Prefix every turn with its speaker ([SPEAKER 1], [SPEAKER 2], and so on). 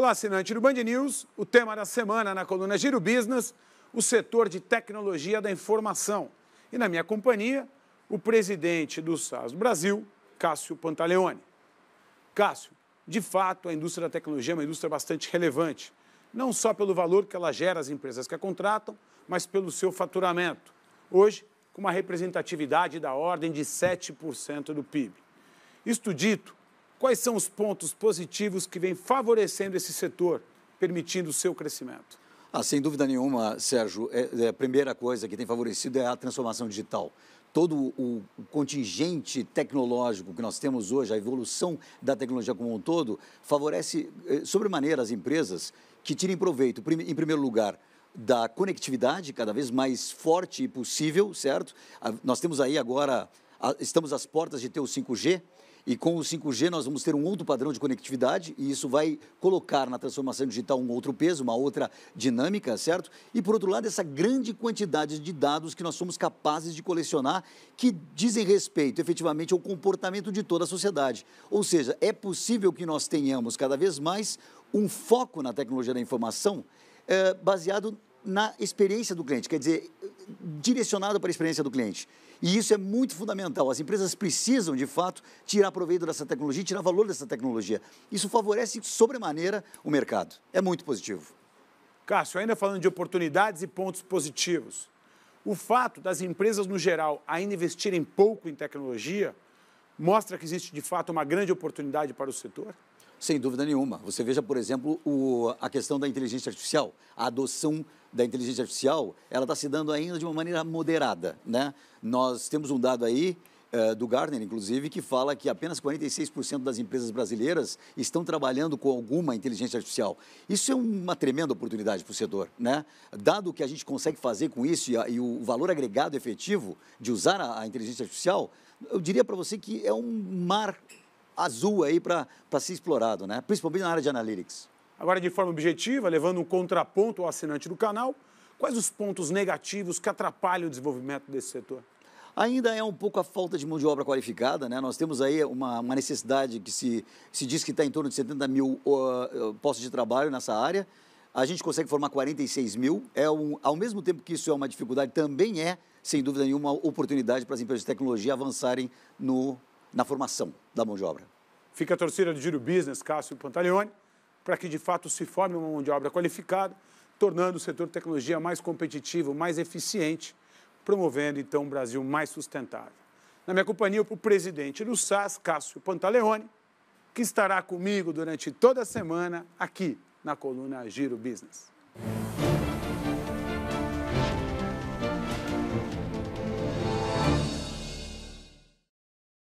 [SPEAKER 1] Olá, assinante do Band News. O tema da semana na coluna Giro Business, o setor de tecnologia da informação. E na minha companhia, o presidente do SAS Brasil, Cássio Pantaleone. Cássio, de fato, a indústria da tecnologia é uma indústria bastante relevante, não só pelo valor que ela gera às empresas que a contratam, mas pelo seu faturamento. Hoje, com uma representatividade da ordem de 7% do PIB. Isto dito, Quais são os pontos positivos que vêm favorecendo esse setor, permitindo o seu crescimento?
[SPEAKER 2] Ah, sem dúvida nenhuma, Sérgio. É, é, a primeira coisa que tem favorecido é a transformação digital todo o contingente tecnológico que nós temos hoje, a evolução da tecnologia como um todo, favorece eh, sobremaneira as empresas que tirem proveito, em primeiro lugar, da conectividade cada vez mais forte e possível, certo? Nós temos aí agora estamos às portas de ter o 5G. E com o 5G nós vamos ter um outro padrão de conectividade e isso vai colocar na transformação digital um outro peso, uma outra dinâmica, certo? E por outro lado, essa grande quantidade de dados que nós somos capazes de colecionar que dizem respeito efetivamente ao comportamento de toda a sociedade. Ou seja, é possível que nós tenhamos cada vez mais um foco na tecnologia da informação é, baseado na experiência do cliente. Quer dizer, direcionado para a experiência do cliente. E isso é muito fundamental. As empresas precisam, de fato, tirar proveito dessa tecnologia, tirar valor dessa tecnologia. Isso favorece sobremaneira o mercado. É muito positivo.
[SPEAKER 1] Cássio, ainda falando de oportunidades e pontos positivos, o fato das empresas, no geral, ainda investirem pouco em tecnologia mostra que existe, de fato, uma grande oportunidade para
[SPEAKER 2] o setor? Sem dúvida nenhuma. Você veja, por exemplo, o, a questão da inteligência artificial. A adoção da inteligência artificial, ela está se dando ainda de uma maneira moderada, né? Nós temos um dado aí é, do Gartner, inclusive, que fala que apenas 46% das empresas brasileiras estão trabalhando com alguma inteligência artificial. Isso é uma tremenda oportunidade para o setor, né? Dado o que a gente consegue fazer com isso e, a, e, o valor agregado efetivo de usar a, a inteligência artificial, eu diria para você que é um mar azul aí para ser explorado, né? principalmente na área de analytics. Agora, de forma objetiva, levando um contraponto ao assinante do canal, quais os pontos negativos que atrapalham o desenvolvimento desse setor? Ainda é um pouco a falta de mão de obra qualificada, né? Nós temos aí uma, uma necessidade que se, se diz que está em torno de 70 mil uh, postos de trabalho nessa área. A gente consegue formar 46 mil. É um, ao mesmo tempo que isso é uma dificuldade, também é, sem dúvida nenhuma, uma oportunidade para as empresas de tecnologia avançarem no, na formação da mão de obra. Fica a torcida
[SPEAKER 1] do Giro Business, Cássio Pantaleone, para que de fato se forme uma mão de obra qualificada, tornando o setor de tecnologia mais competitivo, mais eficiente, promovendo então um Brasil mais sustentável. Na minha companhia, o presidente do SAS, Cássio Pantaleone, que estará comigo durante toda a semana aqui na coluna Giro Business.